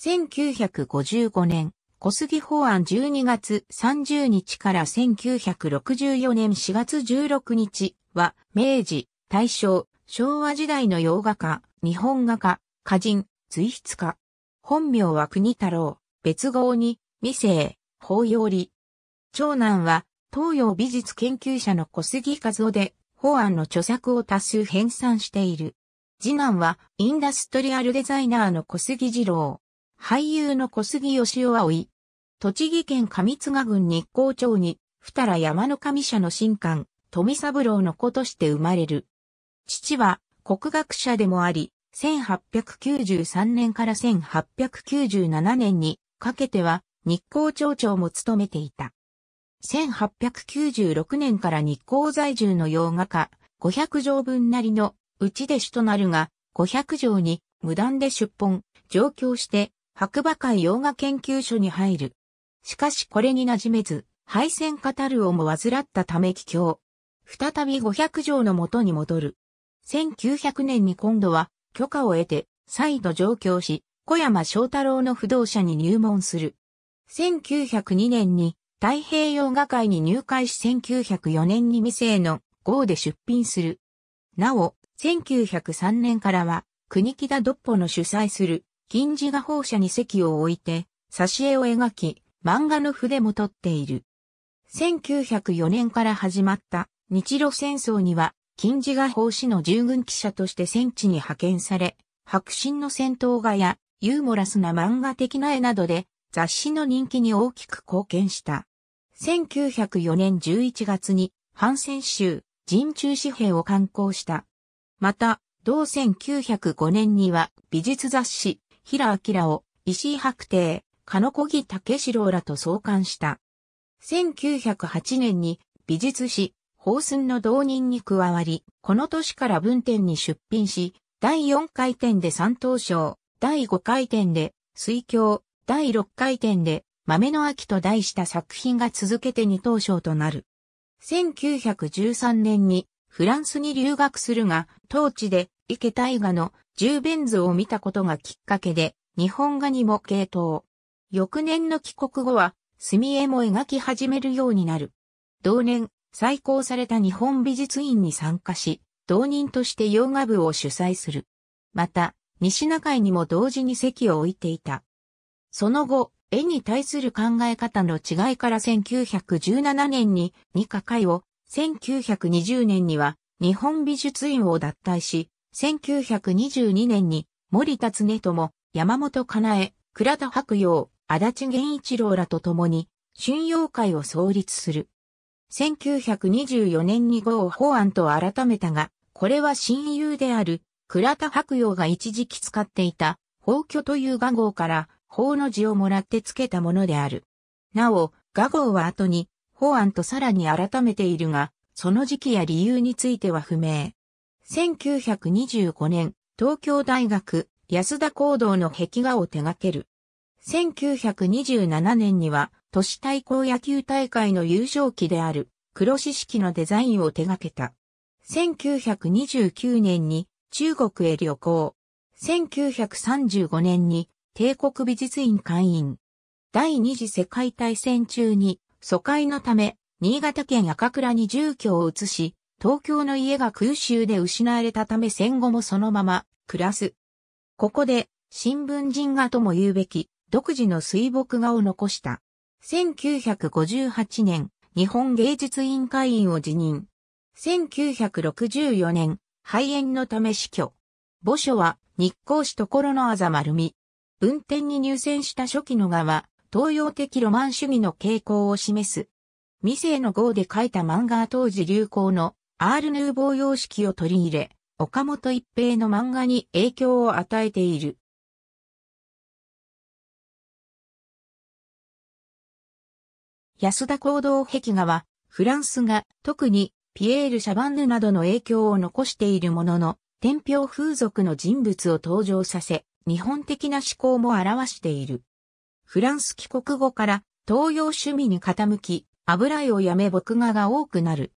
1955年、小杉法案12月30日から1964年4月16日は、明治、大正、昭和時代の洋画家、日本画家、歌人、随筆家。本名は国太郎、別号に、未生、法要理。長男は、東洋美術研究者の小杉和夫で、法案の著作を多数編纂している。次男は、インダストリアルデザイナーの小杉二郎。俳優の小杉義雄葵。栃木県上津賀郡日光町に、二良山の神社の神官、富三郎の子として生まれる。父は国学者でもあり、1893年から1897年にかけては日光町長も務めていた。1896年から日光在住の洋画家、500条分なりの内弟子となるが、500条に無断で出本、上京して白馬会洋画研究所に入る。しかしこれに馴染めず、敗戦カタルをも患ったため帰郷。再び五百条の元に戻る。1900年に今度は許可を得て再度上京し、小山翔太郎の不動者に入門する。1902年に太平洋画会に入会し1904年に未成の号で出品する。なお、1903年からは国木田ドッポの主催する金字画報社に席を置いて、挿絵を描き、漫画の筆も取っている。1904年から始まった日露戦争には、金字画報誌の従軍記者として戦地に派遣され、白身の戦闘画やユーモラスな漫画的な絵などで雑誌の人気に大きく貢献した。1904年11月に反戦州人中紙幣を刊行した。また、同1905年には美術雑誌平明を、石井白帝、野小木武四郎らと創刊した。1908年に美術史、法寸の導入に加わり、この年から文展に出品し、第4回展で三等賞、第5回展で水鏡、第6回展で豆の秋と題した作品が続けて二等賞となる。1913年にフランスに留学するが、当地で池大河の十0ベン図を見たことがきっかけで、日本画にも系統。翌年の帰国後は、墨絵も描き始めるようになる。同年、再興された日本美術院に参加し、同人として洋画部を主催する。また、西中井にも同時に席を置いていた。その後、絵に対する考え方の違いから1917年に二課会を、1920年には日本美術院を脱退し、1922年に森田恒友、山本かなえ、倉田白陽、足立源一郎らと共に、春陽会を創立する。1924年に号法案と改めたが、これは親友である倉田白陽が一時期使っていた、法居という画号から、法の字をもらって付けたものである。なお、画号は後に、法案とさらに改めているが、その時期や理由については不明。1925年、東京大学安田講堂の壁画を手掛ける。1927年には、都市対抗野球大会の優勝期である、黒四式のデザインを手掛けた。1929年に中国へ旅行。1935年に帝国美術院会員。第二次世界大戦中に疎開のため、新潟県赤倉に住居を移し、東京の家が空襲で失われたため戦後もそのまま暮らす。ここで新聞人画とも言うべき独自の水墨画を残した。1958年、日本芸術委員会員を辞任。1964年、肺炎のため死去。墓所は日光市所のあざ丸見。文典に入選した初期の画は、東洋的ロマン主義の傾向を示す。未成の号で描いた漫画当時流行のアールヌーボー様式を取り入れ、岡本一平の漫画に影響を与えている。安田行動壁画は、フランスが特にピエール・シャバンヌなどの影響を残しているものの、天平風俗の人物を登場させ、日本的な思考も表している。フランス帰国後から東洋趣味に傾き、油絵をやめ僕画が多くなる。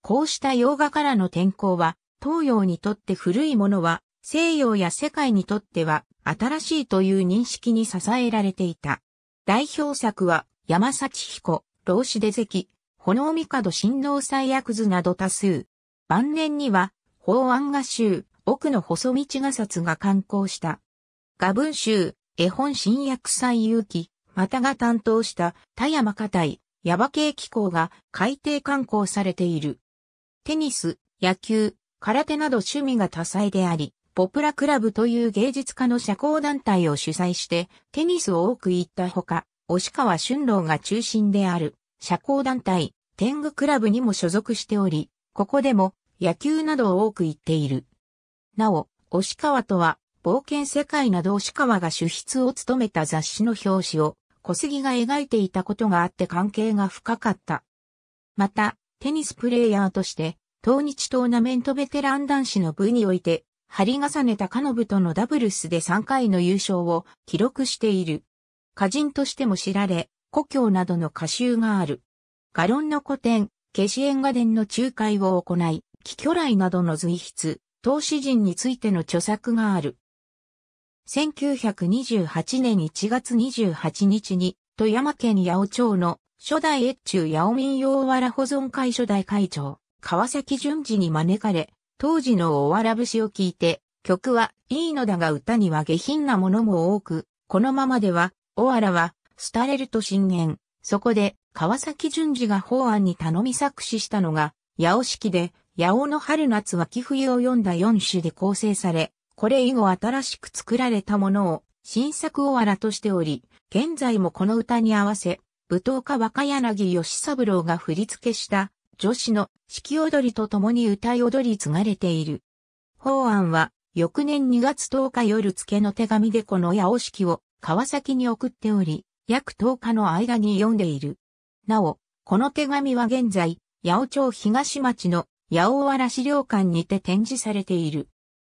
こうした洋画からの転向は、東洋にとって古いものは、西洋や世界にとっては新しいという認識に支えられていた。代表作は、山幸彦、老子出関、炎帝神道最悪図など多数。晩年には、法案画集、奥の細道画札が刊行した。画文集、絵本新薬祭勇気、またが担当した田山家隊、矢場系機構が海底刊行されている。テニス、野球、空手など趣味が多彩であり、ポプラクラブという芸術家の社交団体を主催して、テニスを多く行ったほか、押川春郎が中心である、社交団体、天狗クラブにも所属しており、ここでも野球などを多く行っている。なお、押川とは、冒険世界など押川が主筆を務めた雑誌の表紙を、小杉が描いていたことがあって関係が深かった。また、テニスプレーヤーとして、当日トーナメントベテラン男子の部において、張り重ねたカノブとのダブルスで3回の優勝を記録している。歌人としても知られ、故郷などの歌集がある。ガロンの古典、ケシエンガデンの仲介を行い、気巨来などの随筆、投資人についての著作がある。1928年1月28日に、富山県八尾町の初代越中八尾民謡わら保存会初代会長、川崎淳二に招かれ、当時のおわら節を聞いて、曲はいいのだが歌には下品なものも多く、このままでは、おわらは、廃れると進言。そこで、川崎淳二が法案に頼み作詞したのが、八尾式で、八尾の春夏秋冬を読んだ四種で構成され、これ以後新しく作られたものを、新作おわらとしており、現在もこの歌に合わせ、舞踏家若柳義三郎が振り付けした女子の四季踊りと共に歌い踊り継がれている。法案は翌年2月10日夜付の手紙でこの八尾式を川崎に送っており、約10日の間に読んでいる。なお、この手紙は現在、八尾町東町の八尾原資料館にて展示されている。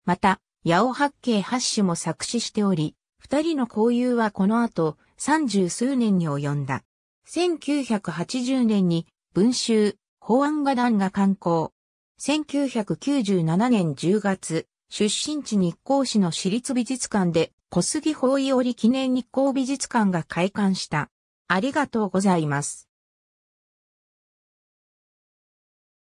また、八尾八景八首も作詞しており、二人の交友はこの後、三十数年に及んだ。1980年に文集、法案画壇が刊行。1997年10月、出身地日光市の私立美術館で小杉法医織記念日光美術館が開館した。ありがとうございます。